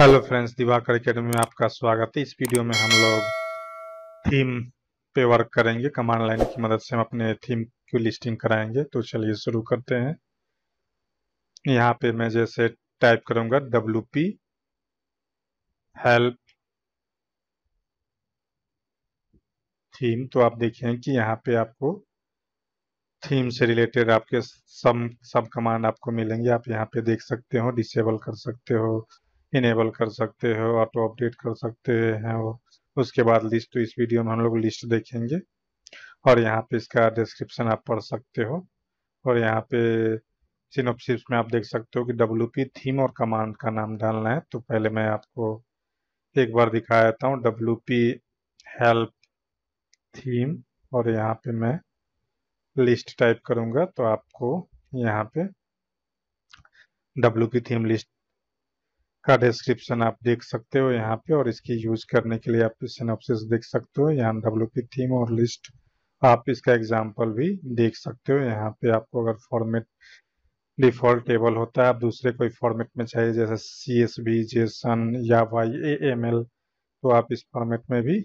hello friends Diwakar academy में आपका स्वागत है इस वीडियो में हम लोग थीम पे वर्क करेंगे कमांड लाइन की मदद से हम अपने थीम की लिस्टिंग कराएंगे तो चलिए शुरू करते हैं यहाँ पे मैं जैसे टाइप करूंगा डब्ल्यू पी हेल्प थीम तो आप देखें कि यहाँ पे आपको थीम से रिलेटेड आपके सब सब कमांड आपको मिलेंगे आप यहाँ पे देख सकते हो डिसेबल कर सकते हो इनेबल कर सकते हो ऑटो अपडेट कर सकते हैं उसके बाद लिस्ट तो इस वीडियो में हम लोग लिस्ट देखेंगे और यहाँ पे इसका डिस्क्रिप्शन आप पढ़ सकते हो और यहाँ पे सिनोपसिस में आप देख सकते हो कि डब्ल्यू थीम और कमांड का नाम डालना है तो पहले मैं आपको एक बार दिखा देता हूँ डब्ल्यू हेल्प थीम और यहाँ पे मैं लिस्ट टाइप करूँगा तो आपको यहाँ पे डब्ल्यू थीम लिस्ट का डिस्क्रिप्शन आप देख सकते हो यहाँ पे और इसकी यूज करने के लिए आप सिनोप्सिस देख सकते हो यहाँ डब्ल्यू थीम और लिस्ट आप इसका एग्जाम्पल भी देख सकते हो यहाँ पे आपको अगर फॉर्मेट डिफॉल्ट टेबल होता है आप दूसरे कोई फॉर्मेट में चाहिए जैसे सी एस बी जेसन या वाई ए एम एल तो आप इस फॉर्मेट में भी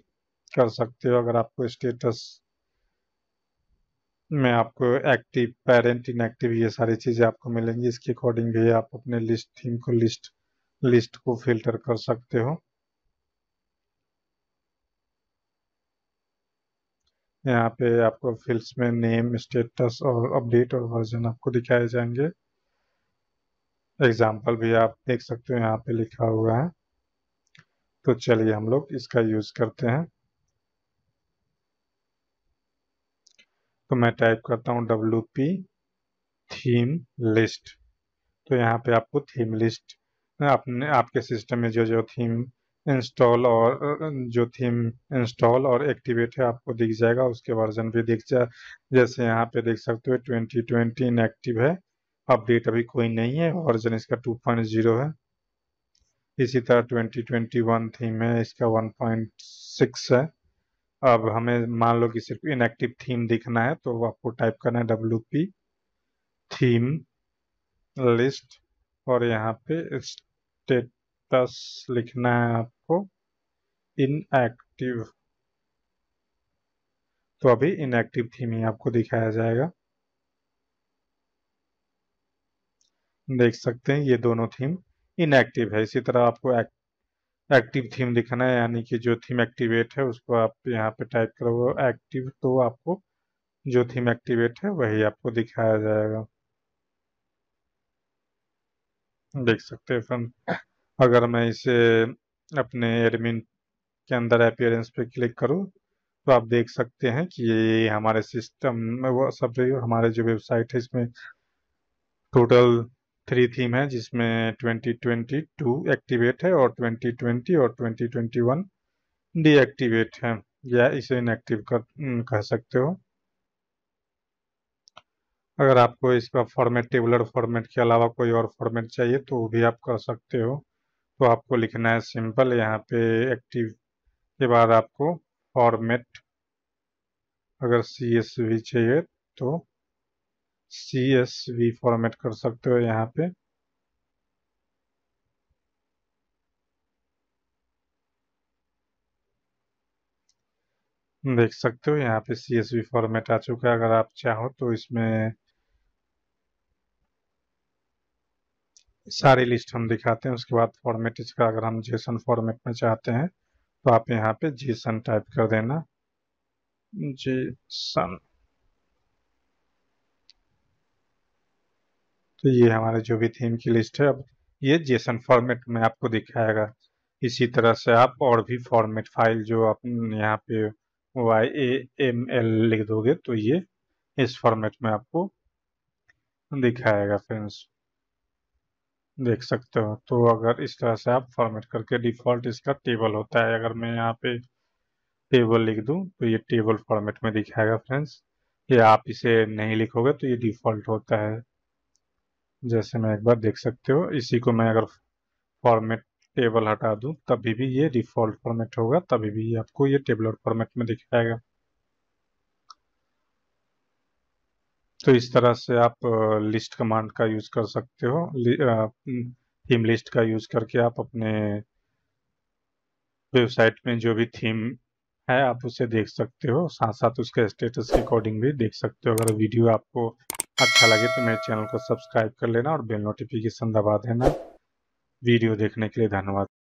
कर सकते हो अगर आपको स्टेटस में आपको एक्टिव पेरेंट इनएक्टिव ये सारी चीज़ें आपको मिलेंगी इसके अकॉर्डिंग भी आप अपने लिस्ट थीम को लिस्ट लिस्ट को फिल्टर कर सकते हो यहाँ पे आपको फील्ड्स में नेम स्टेटस और अपडेट और वर्जन आपको दिखाए जाएंगे एग्जाम्पल भी आप देख सकते हो यहाँ पे लिखा हुआ है तो चलिए हम लोग इसका यूज करते हैं तो मैं टाइप करता हूँ डब्ल्यू पी थीम लिस्ट तो यहाँ पे आपको थीम लिस्ट आपने आपके सिस्टम में जो जो थीम इंस्टॉल और जो थीम इंस्टॉल और एक्टिवेट है आपको दिख जाएगा उसके वर्जन भी दिख जाए जैसे यहाँ पे देख सकते हो ट्वेंटी ट्वेंटी इनएक्टिव है अपडेट अभी कोई नहीं है वर्जन इसका टू पॉइंट जीरो है इसी तरह ट्वेंटी ट्वेंटी वन थीम है इसका वन पॉइंट सिक्स है अब हमें मान लो कि सिर्फ इनएक्टिव थीम दिखना है तो आपको टाइप करना है डब्ल्यू पी थीम लिस्ट और यहाँ पे स्टेटस लिखना है आपको इनएक्टिव तो अभी इनएक्टिव थीम ही आपको दिखाया जाएगा देख सकते हैं ये दोनों थीम इनएक्टिव है इसी तरह आपको एक, एक्टिव थीम दिखाना है यानी कि जो थीम एक्टिवेट है उसको आप यहाँ पे टाइप करोगे एक्टिव तो आपको जो थीम एक्टिवेट है वही आपको दिखाया जाएगा देख सकते हैं फ्रेंड अगर मैं इसे अपने एडमिन के अंदर अपियरेंस पे क्लिक करूँ तो आप देख सकते हैं कि ये हमारे सिस्टम में वो सब हमारे जो वेबसाइट है इसमें टोटल थ्री थीम है जिसमें ट्वेंटी ट्वेंटी टू एक्टिवेट है और ट्वेंटी ट्वेंटी और ट्वेंटी ट्वेंटी वन डीएक्टिवेट है या इसे इनएक्टिव कर कह सकते हो अगर आपको इसका फॉर्मेट टेबलर फॉर्मेट के अलावा कोई और फॉर्मेट चाहिए तो वो भी आप कर सकते हो तो आपको लिखना है सिंपल यहाँ पे एक्टिव के बाद आपको फॉर्मेट अगर सी एस वी चाहिए तो सी एस वी फॉर्मेट कर सकते हो यहाँ पे देख सकते हो यहाँ पे सी एस वी फॉर्मेट आ चुका है अगर आप चाहो तो इसमें सारी लिस्ट हम दिखाते हैं उसके बाद फॉर्मेट इसका अगर हम जेसन फॉर्मेट में चाहते हैं तो आप यहाँ पे जेसन टाइप कर देना जेसन तो ये हमारे जो भी थीम की लिस्ट है अब ये जेसन फॉर्मेट में आपको दिखाएगा इसी तरह से आप और भी फॉर्मेट फाइल जो आप यहाँ पे वाई ए एम एल लिख दोगे तो ये इस फॉर्मेट में आपको दिखाएगा फ्रेंड्स देख सकते हो तो अगर इस तरह से आप फॉर्मेट करके डिफ़ॉल्ट इसका टेबल होता है अगर मैं यहाँ पे टेबल लिख दूँ तो ये टेबल फॉर्मेट में दिखाएगा फ्रेंड्स ये आप इसे नहीं लिखोगे तो ये डिफ़ॉल्ट होता है जैसे मैं एक बार देख सकते हो इसी को मैं अगर फॉर्मेट टेबल हटा दूँ तभी भी ये डिफ़ॉल्ट फॉर्मेट होगा तभी भी आपको ये टेबल फॉर्मेट में दिखाएगा तो इस तरह से आप लिस्ट कमांड का यूज कर सकते हो थीम लिस्ट का यूज करके आप अपने वेबसाइट में जो भी थीम है आप उसे देख सकते हो साथ साथ उसके स्टेटस के अकॉर्डिंग भी देख सकते हो अगर वीडियो आपको अच्छा लगे तो मेरे चैनल को सब्सक्राइब कर लेना और बेल नोटिफिकेशन दबा देना वीडियो देखने के लिए धन्यवाद